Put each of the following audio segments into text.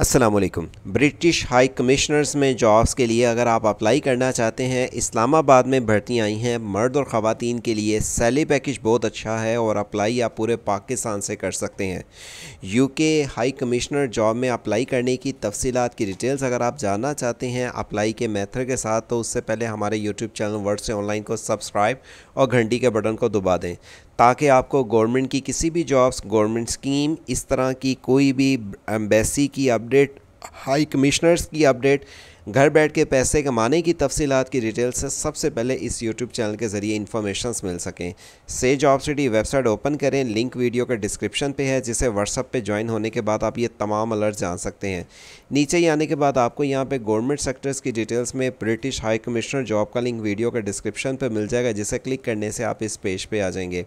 Aslam British high commissioners में jobs के लिए अगर आप अप्लाई करना चाहते हैं इस्लामाबाद में भर्तियाँ आई हैं मर्द और ख़वान के लिए सैलरी पैकेज बहुत अच्छा है और अप्लाई आप पूरे पाकिस्तान से कर सकते हैं यूके हाई कमिश्नर जॉब में अप्लाई करने की तफसीत की डिटेल्स अगर आप जानना चाहते हैं अप्लाई के मेथड के साथ तो उससे पहले हमारे यूट्यूब चैनल वर्ड से ऑनलाइन को सब्सक्राइब और घंटी के बटन को दबा दें ताकि आपको गवर्नमेंट की किसी भी जॉब्स गवर्नमेंट स्कीम इस तरह की कोई भी एम्बेसी की अपडेट हाई कमिश्नर्स की अपडेट घर बैठ के पैसे कमाने की तफसीत की डिटेल से सबसे पहले इस यूट्यूब चैनल के ज़रिए इन्फॉर्मेशन मिल सकें से जॉब सिटी वेबसाइट ओपन करें लिंक वीडियो के डिस्क्रिप्शन पे है जिसे व्हाट्सअप पे ज्वाइन होने के बाद आप ये तमाम अलर्ट जान सकते हैं नीचे ही आने के बाद आपको यहाँ पे गवर्नमेंट सेक्टर्स की डिटेल्स में ब्रिटिश हाई कमिश्नर जॉब का लिंक वीडियो के डिस्क्रिप्शन पर मिल जाएगा जिसे क्लिक करने से आप इस पेज पर पे आ जाएंगे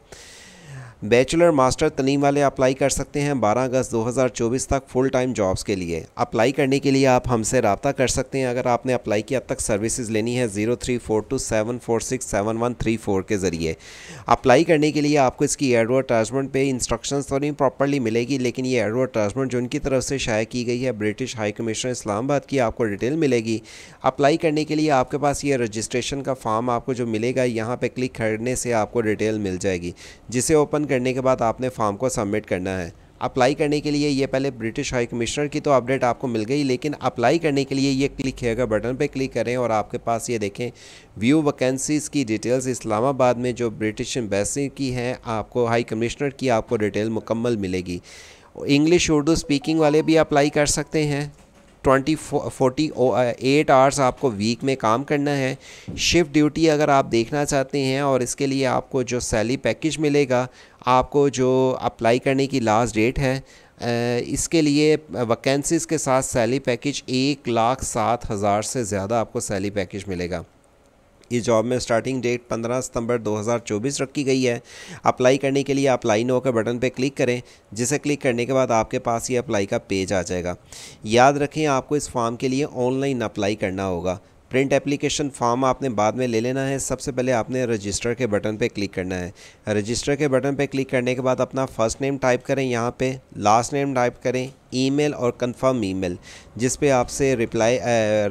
बैचलर मास्टर तलीम वाले अप्लाई कर सकते हैं 12 अगस्त 2024 तक फुल टाइम जॉब्स के लिए अप्लाई करने के लिए आप हमसे रबता कर सकते हैं अगर आपने अप्लाई की अब तक सर्विसेज लेनी है zero three four two seven four six seven one three four के ज़रिए अप्लाई करने के लिए आपको इसकी एडवर्टाइजमेंट पे इंस्ट्रक्शंस तो नहीं प्रॉपरली मिलेगी लेकिन ये एडवर्टाइजमेंट जो उनकी तरफ से शायद की गई है ब्रिटिश हाई कमिश्नर इस्लामाबाद की आपको डिटेल मिलेगी अप्लाई करने के लिए आपके पास ये रजिस्ट्रेशन का फॉर्म आपको जो मिलेगा यहाँ पर क्लिक करने से आपको डिटेल मिल जाएगी जिसे ओपन करने के बाद आपने फॉर्म को सबमिट करना है अप्लाई करने के लिए ये पहले ब्रिटिश हाई कमिश्नर की तो अपडेट आपको मिल गई लेकिन अप्लाई करने के लिए ये क्लिक हेयर बटन पे क्लिक करें और आपके पास ये देखें व्यू वैकेंसीज़ की डिटेल्स इस्लामाबाद में जो ब्रिटिश एम्बेसी की हैं आपको हाई कमिश्नर की आपको डिटेल मुकम्मल मिलेगी इंग्लिश उर्दू स्पीकिंग वाले भी अप्लाई कर सकते हैं ट्वेंटी फोर्टी एट आवर्स आपको वीक में काम करना है शिफ्ट ड्यूटी अगर आप देखना चाहते हैं और इसके लिए आपको जो सैलरी पैकेज मिलेगा आपको जो अप्लाई करने की लास्ट डेट है इसके लिए वैकेंसीज़ के साथ सैलरी पैकेज एक लाख सात हज़ार से ज़्यादा आपको सैलरी पैकेज मिलेगा इस जॉब में स्टार्टिंग डेट 15 सितंबर 2024 रखी गई है अप्लाई करने के लिए अप्लाई नो के बटन पर क्लिक करें जिसे क्लिक करने के बाद आपके पास ये अप्लाई का पेज आ जाएगा याद रखें आपको इस फॉर्म के लिए ऑनलाइन अप्लाई करना होगा प्रिंट एप्लीकेशन फॉर्म आपने बाद में ले लेना है सबसे पहले आपने रजिस्टर के बटन पर क्लिक करना है रजिस्टर के बटन पर क्लिक करने के बाद अपना फर्स्ट नेम टाइप करें यहाँ पे लास्ट नेम टाइप करें ईमेल और कंफर्म ईमेल जिस पे आपसे रिप्लाई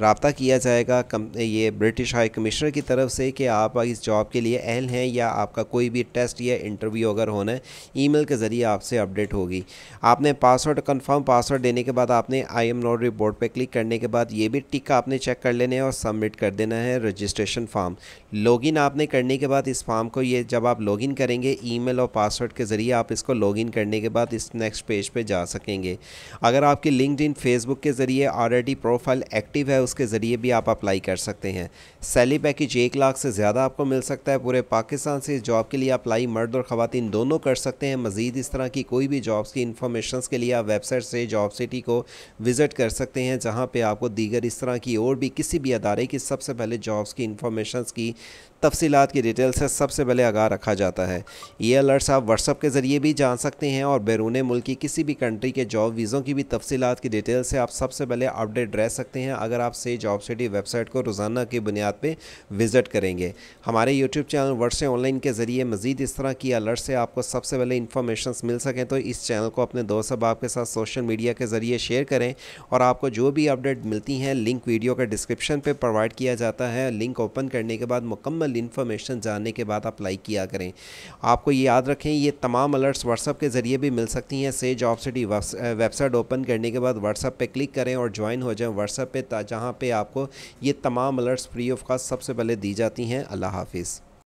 रबता किया जाएगा कम ये ब्रिटिश हाई कमिश्नर की तरफ से कि आप इस जॉब के लिए अहल हैं या आपका कोई भी टेस्ट या इंटरव्यू अगर होना है ईमेल के ज़रिए आपसे अपडेट होगी आपने पासवर्ड कंफर्म पासवर्ड देने के बाद आपने आई एम नॉट रिपोर्ट पर क्लिक करने के बाद ये भी टिक आपने चेक कर लेना है और सबमिट कर देना है रजिस्ट्रेशन फॉर्म लॉगिन आपने करने के बाद इस फॉर्म को ये जब आप लॉगिन करेंगे ईमेल और पासवर्ड के ज़रिए आप इसको लॉगिन करने के बाद इस नेक्स्ट पेज पे जा सकेंगे अगर आपकी लिंकड इन फेसबुक के ज़रिए ऑलरेडी प्रोफाइल एक्टिव है उसके ज़रिए भी आप अप्लाई कर सकते हैं सैली पैकेज एक लाख से ज़्यादा आपको मिल सकता है पूरे पाकिस्तान से इस जॉब के लिए अप्लाई मर्द और ख़वान दोनों कर सकते हैं मज़ीद इस तरह की कोई भी जॉब्स की इन्फॉर्मेशन के लिए आप वेबसाइट से जॉब सिटी को विज़िट कर सकते हैं जहाँ पर आपको दीगर इस तरह की और भी किसी भी अदारे की सबसे पहले जॉब्स की इन्फॉर्मेशन की तफसीत की डिटेल से सबसे पहले आगाह रखा जाता है ये अलर्ट्स आप व्हाट्सअप के ज़रिए भी जान सकते हैं और बैरून मुल्क की किसी भी कंट्री के जॉब वीज़ों चीज़ों की भी तफसीत की डिटेल से आप सबसे पहले अपडेट रह सकते हैं अगर आप से जॉब सिटी वेबसाइट को रोज़ाना की बुनियाद पर विज़िट करेंगे हमारे यूट्यूब चैनल वर्ष ऑनलाइन के ज़रिए मज़ीद इस तरह की अलर्ट से आपको सबसे पहले इन्फॉर्मेशन मिल सकें तो इस चैनल को अपने दोस्त अब के साथ सोशल मीडिया के ज़रिए शेयर करें और आपको जो भी अपडेट मिलती हैं लिंक वीडियो का डिस्क्रिप्शन पर प्रोवाइड किया जाता है लिंक ओपन करने के बाद मुकम्मल इन्फॉर्मेशन जानने के बाद अप्लाई किया करें आपको ये याद रखें ये तमाम अलर्ट्स व्हाट्सअप के ज़रिए भी मिल सकती हैं से job city website card open करने के बाद व्हाट्सअप पे क्लिक करें और ज्वाइन हो जाएं व्हाट्सअप पे जहाँ पे आपको ये तमाम अलर्ट्स फ्री ऑफ कॉस्ट सबसे पहले दी जाती हैं अल्लाह हाफिज़